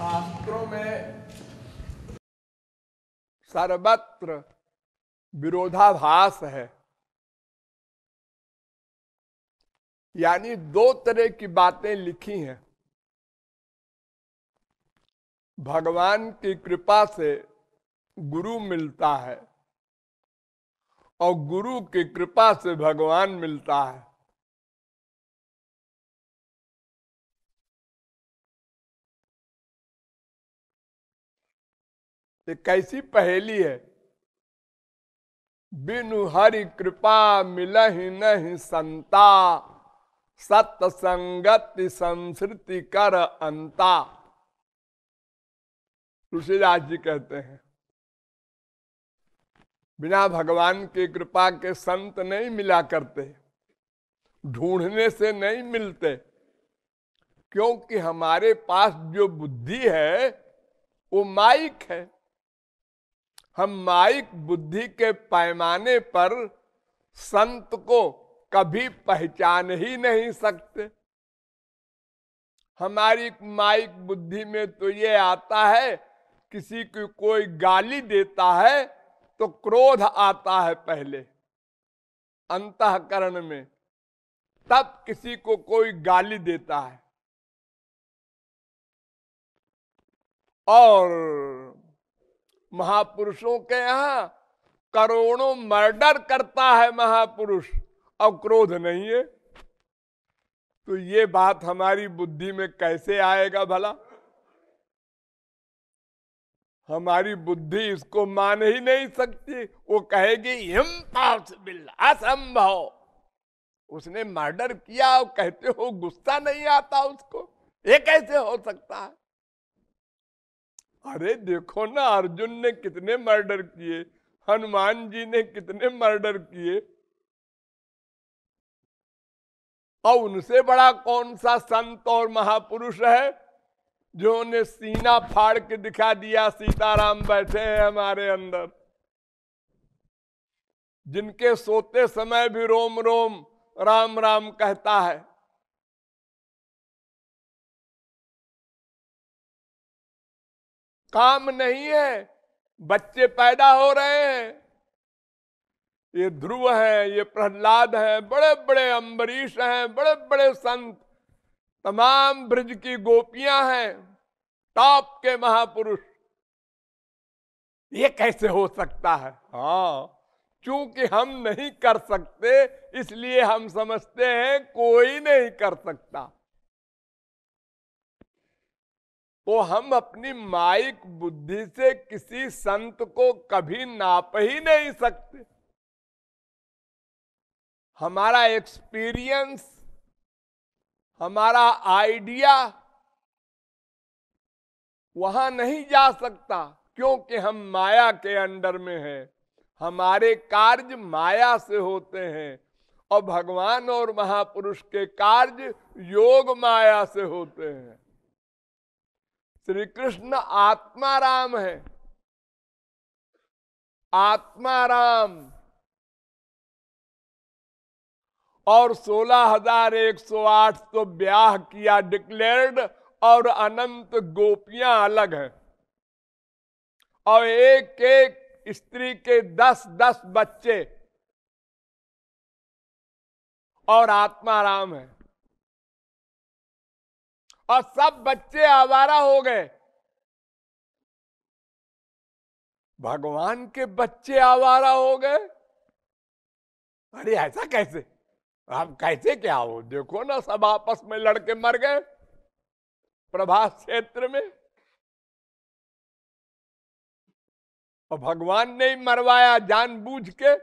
शास्त्रों में सर्वत्र विरोधाभास है यानी दो तरह की बातें लिखी हैं भगवान की कृपा से गुरु मिलता है और गुरु की कृपा से भगवान मिलता है ये कैसी पहेली है बिनु हरि कृपा मिल ही नहीं संता सत संस्कृति कर अंता तुलसीदास जी कहते हैं बिना भगवान की कृपा के संत नहीं मिला करते ढूंढने से नहीं मिलते क्योंकि हमारे पास जो बुद्धि है वो माइक है हम माइक बुद्धि के पैमाने पर संत को कभी पहचान ही नहीं सकते हमारी माइक बुद्धि में तो ये आता है किसी को कोई गाली देता है तो क्रोध आता है पहले अंतकरण में तब किसी को कोई गाली देता है और महापुरुषों के यहां करोड़ों मर्डर करता है महापुरुष अब क्रोध नहीं है तो ये बात हमारी बुद्धि में कैसे आएगा भला हमारी बुद्धि इसको मान ही नहीं सकती वो कहेगी इम्पॉसिबिल असंभव उसने मर्डर किया और कहते हो गुस्सा नहीं आता उसको ये कैसे हो सकता है अरे देखो ना अर्जुन ने कितने मर्डर किए हनुमान जी ने कितने मर्डर किए और उनसे बड़ा कौन सा संत और महापुरुष है जो ने सीना फाड़ के दिखा दिया सीताराम बैठे हैं हमारे अंदर जिनके सोते समय भी रोम रोम राम राम कहता है काम नहीं है बच्चे पैदा हो रहे हैं ये ध्रुव है ये प्रहलाद है बड़े बड़े अम्बरीश हैं बड़े बड़े संत तमाम ब्रज की गोपियां हैं टॉप के महापुरुष ये कैसे हो सकता है हाँ क्योंकि हम नहीं कर सकते इसलिए हम समझते हैं कोई नहीं कर सकता तो हम अपनी माइक बुद्धि से किसी संत को कभी नाप ही नहीं सकते हमारा एक्सपीरियंस हमारा आइडिया वहां नहीं जा सकता क्योंकि हम माया के अंडर में हैं हमारे कार्य माया से होते हैं और भगवान और महापुरुष के कार्य योग माया से होते हैं श्री कृष्ण आत्माराम है आत्माराम और 16,108 तो ब्याह किया डिक्लेयर्ड और अनंत गोपियां अलग हैं और एक एक स्त्री के दस दस बच्चे और आत्माराम है और सब बच्चे आवारा हो गए भगवान के बच्चे आवारा हो गए अरे ऐसा कैसे आप कैसे क्या हो देखो ना सब आपस में लड़के मर गए प्रभास क्षेत्र में और भगवान ने मरवाया जानबूझ के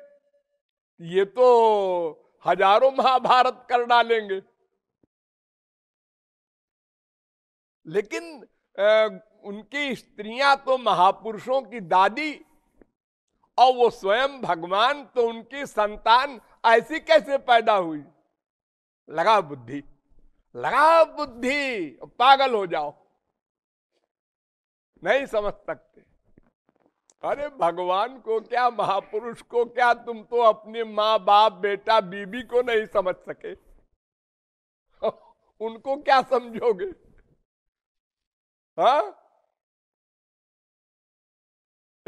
ये तो हजारों महाभारत कर डालेंगे लेकिन आ, उनकी स्त्रियां तो महापुरुषों की दादी और वो स्वयं भगवान तो उनकी संतान ऐसी कैसे पैदा हुई लगा बुद्धि लगा बुद्धि पागल हो जाओ नहीं समझ सकते अरे भगवान को क्या महापुरुष को क्या तुम तो अपने माँ बाप बेटा बीबी को नहीं समझ सके उनको क्या समझोगे हा?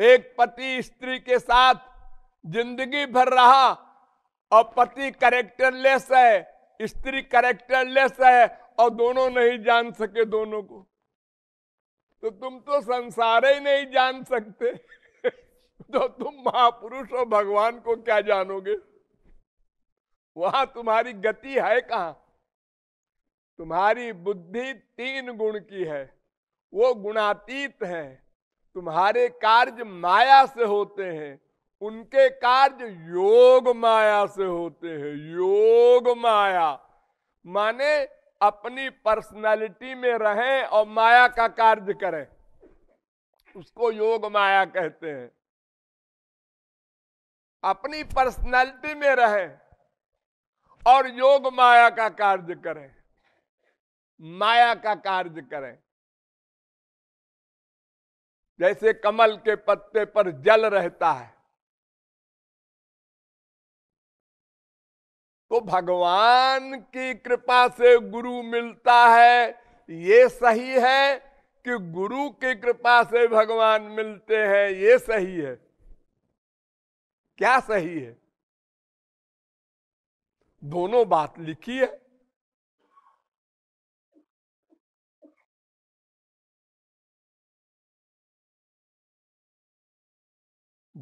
एक पति स्त्री के साथ जिंदगी भर रहा और पति करेक्टरलेस है स्त्री करेक्टरलेस है और दोनों नहीं जान सके दोनों को तो तुम तो संसार ही नहीं जान सकते तो तुम महापुरुष और भगवान को क्या जानोगे वहां तुम्हारी गति है कहा तुम्हारी बुद्धि तीन गुण की है वो गुणातीत हैं तुम्हारे कार्य माया से होते हैं उनके कार्य योग माया से होते हैं योग माया माने अपनी पर्सनालिटी में रहें और माया का कार्य करें उसको योग माया कहते हैं अपनी पर्सनालिटी में रहें और योग माया का कार्य करें माया का कार्य करें जैसे कमल के पत्ते पर जल रहता है तो भगवान की कृपा से गुरु मिलता है ये सही है कि गुरु की कृपा से भगवान मिलते हैं ये सही है क्या सही है दोनों बात लिखी है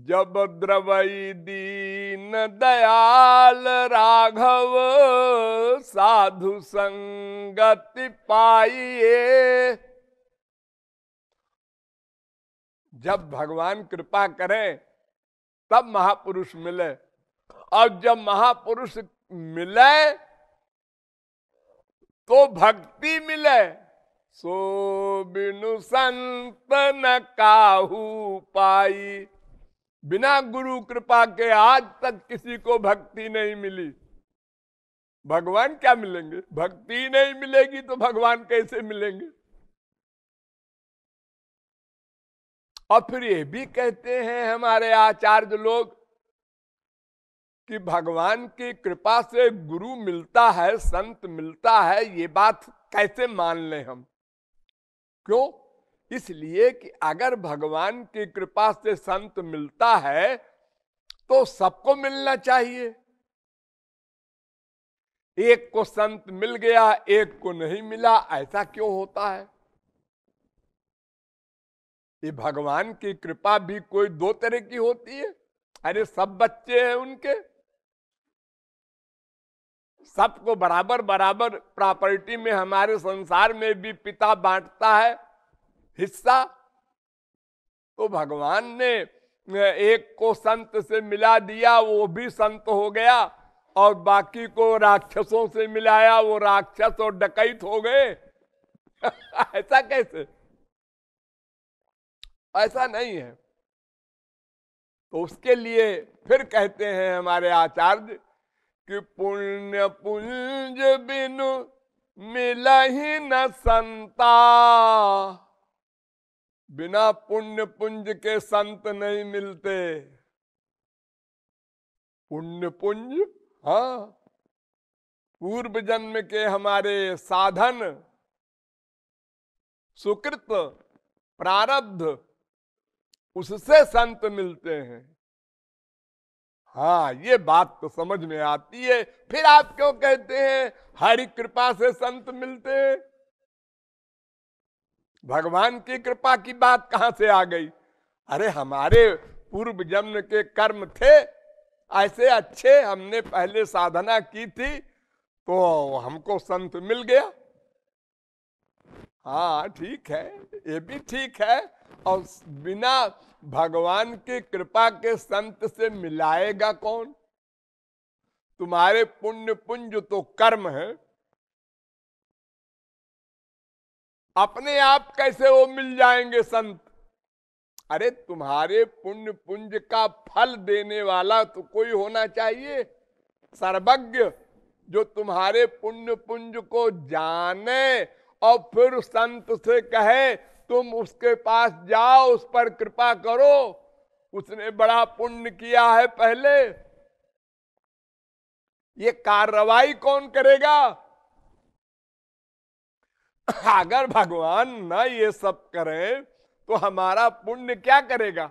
जब द्रवई दीन दयाल राघव साधु संगति पाइए जब भगवान कृपा करें तब महापुरुष मिले और जब महापुरुष मिले तो भक्ति मिले सो बिनु संत न काहू पाई बिना गुरु कृपा के आज तक किसी को भक्ति नहीं मिली भगवान क्या मिलेंगे भक्ति नहीं मिलेगी तो भगवान कैसे मिलेंगे और फिर ये भी कहते हैं हमारे आचार्य लोग कि भगवान की कृपा से गुरु मिलता है संत मिलता है ये बात कैसे मान लें हम क्यों इसलिए कि अगर भगवान की कृपा से संत मिलता है तो सबको मिलना चाहिए एक को संत मिल गया एक को नहीं मिला ऐसा क्यों होता है ये भगवान की कृपा भी कोई दो तरह की होती है अरे सब बच्चे हैं उनके सबको बराबर बराबर प्रॉपर्टी में हमारे संसार में भी पिता बांटता है हिस्सा तो भगवान ने एक को संत से मिला दिया वो भी संत हो गया और बाकी को राक्षसों से मिलाया वो राक्षस और डकैत हो गए ऐसा कैसे ऐसा नहीं है तो उसके लिए फिर कहते हैं हमारे आचार्य कि पुण्य पुंज बिनु मिला ही न संता बिना पुण्य पुंज के संत नहीं मिलते पुण्य पुंज हा पूर्व जन्म के हमारे साधन सुकृत प्रारब्ध उससे संत मिलते हैं हाँ ये बात तो समझ में आती है फिर आप क्यों कहते हैं हरि कृपा से संत मिलते हैं भगवान की कृपा की बात कहां से आ गई अरे हमारे पूर्व जन्म के कर्म थे ऐसे अच्छे हमने पहले साधना की थी तो हमको संत मिल गया हाँ ठीक है ये भी ठीक है और बिना भगवान की कृपा के संत से मिलाएगा कौन तुम्हारे पुण्य पुंज तो कर्म है अपने आप कैसे वो मिल जाएंगे संत अरे तुम्हारे पुण्य पुंज का फल देने वाला तो कोई होना चाहिए सर्वज्ञ जो तुम्हारे पुण्य पुंज को जाने और फिर संत से कहे तुम उसके पास जाओ उस पर कृपा करो उसने बड़ा पुण्य किया है पहले ये कार्रवाई कौन करेगा अगर भगवान ना ये सब करें तो हमारा पुण्य क्या करेगा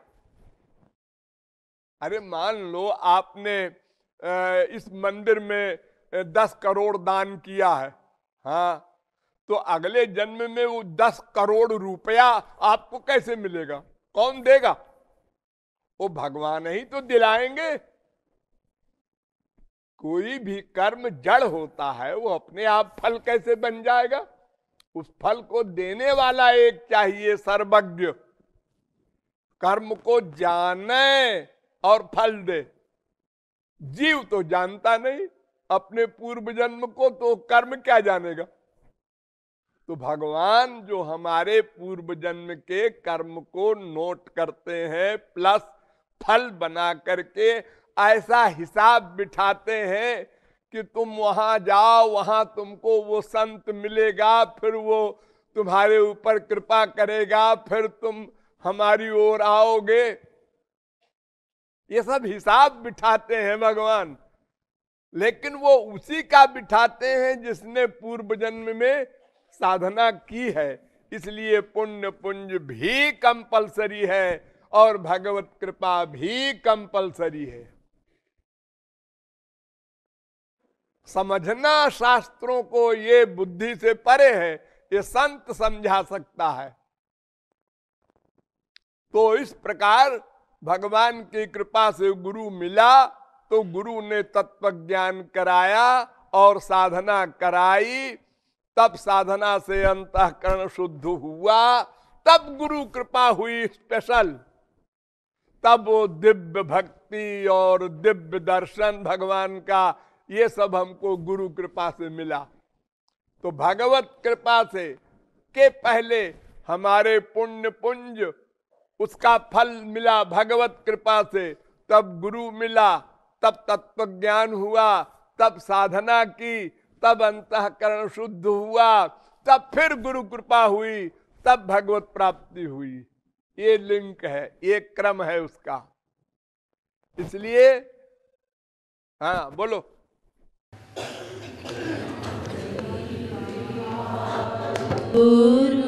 अरे मान लो आपने इस मंदिर में दस करोड़ दान किया है हाँ तो अगले जन्म में वो दस करोड़ रुपया आपको कैसे मिलेगा कौन देगा वो भगवान ही तो दिलाएंगे कोई भी कर्म जड़ होता है वो अपने आप फल कैसे बन जाएगा उस फल को देने वाला एक चाहिए सर्वज्ञ कर्म को जाने और फल दे जीव तो जानता नहीं अपने पूर्व जन्म को तो कर्म क्या जानेगा तो भगवान जो हमारे पूर्व जन्म के कर्म को नोट करते हैं प्लस फल बना करके ऐसा हिसाब बिठाते हैं कि तुम वहां जाओ वहां तुमको वो संत मिलेगा फिर वो तुम्हारे ऊपर कृपा करेगा फिर तुम हमारी ओर आओगे ये सब हिसाब बिठाते हैं भगवान लेकिन वो उसी का बिठाते हैं जिसने पूर्व जन्म में साधना की है इसलिए पुण्य पुंज भी कंपलसरी है और भगवत कृपा भी कंपलसरी है समझना शास्त्रों को ये बुद्धि से परे है ये संत समझा सकता है तो इस प्रकार भगवान की कृपा से गुरु मिला तो गुरु ने तत्व ज्ञान कराया और साधना कराई तब साधना से अंतकरण शुद्ध हुआ तब गुरु कृपा हुई स्पेशल तब वो दिव्य भक्ति और दिव्य दर्शन भगवान का ये सब हमको गुरु कृपा से मिला तो भगवत कृपा से के पहले हमारे पुण्य पुंज उसका फल मिला भगवत कृपा से तब गुरु मिला तब तत्व ज्ञान हुआ तब साधना की तब अंतकरण शुद्ध हुआ तब फिर गुरु कृपा हुई तब भगवत प्राप्ति हुई ये लिंक है ये क्रम है उसका इसलिए हाँ बोलो puro.